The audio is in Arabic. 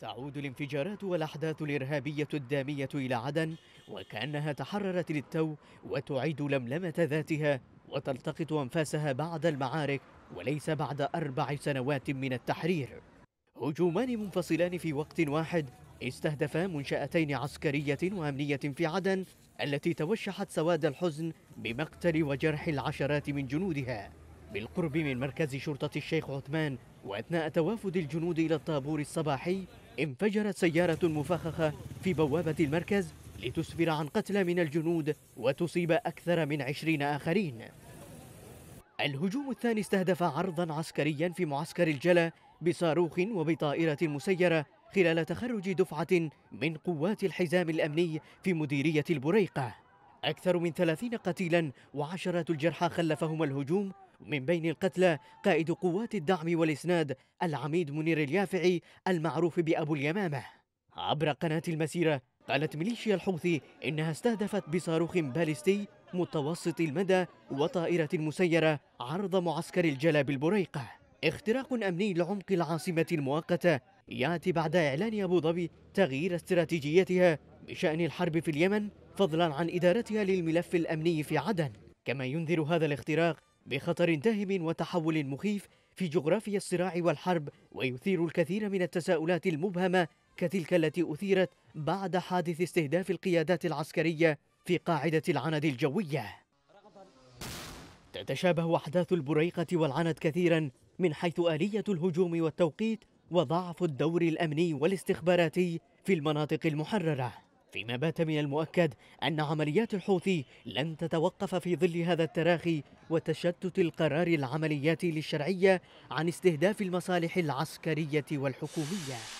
تعود الانفجارات والأحداث الإرهابية الدامية إلى عدن وكأنها تحررت للتو وتعيد لملمة ذاتها وتلتقط أنفاسها بعد المعارك وليس بعد أربع سنوات من التحرير هجومان منفصلان في وقت واحد استهدفا منشأتين عسكرية وأمنية في عدن التي توشحت سواد الحزن بمقتل وجرح العشرات من جنودها بالقرب من مركز شرطة الشيخ عثمان وأثناء توافد الجنود إلى الطابور الصباحي انفجرت سيارة مفخخة في بوابة المركز لتسفر عن قتلى من الجنود وتصيب أكثر من عشرين آخرين الهجوم الثاني استهدف عرضا عسكريا في معسكر الجلا بصاروخ وبطائرة مسيرة خلال تخرج دفعة من قوات الحزام الأمني في مديرية البريقة أكثر من ثلاثين قتيلا وعشرات الجرحى خلفهم الهجوم من بين القتلى قائد قوات الدعم والإسناد العميد منير اليافعي المعروف بأبو اليمامة عبر قناة المسيرة قالت ميليشيا الحوثي إنها استهدفت بصاروخ باليستي متوسط المدى وطائرة مسيرة عرض معسكر الجلاب البريقة اختراق أمني لعمق العاصمة المؤقتة يأتي بعد إعلان أبو ظبي تغيير استراتيجيتها بشأن الحرب في اليمن فضلا عن إدارتها للملف الأمني في عدن كما ينذر هذا الاختراق بخطر داهم وتحول مخيف في جغرافيا الصراع والحرب ويثير الكثير من التساؤلات المبهمة كتلك التي أثيرت بعد حادث استهداف القيادات العسكرية في قاعدة العند الجوية تتشابه أحداث البريقة والعند كثيرا من حيث آلية الهجوم والتوقيت وضعف الدور الأمني والاستخباراتي في المناطق المحررة فيما بات من المؤكد أن عمليات الحوثي لن تتوقف في ظل هذا التراخي وتشتت القرار العملياتي للشرعية عن استهداف المصالح العسكرية والحكومية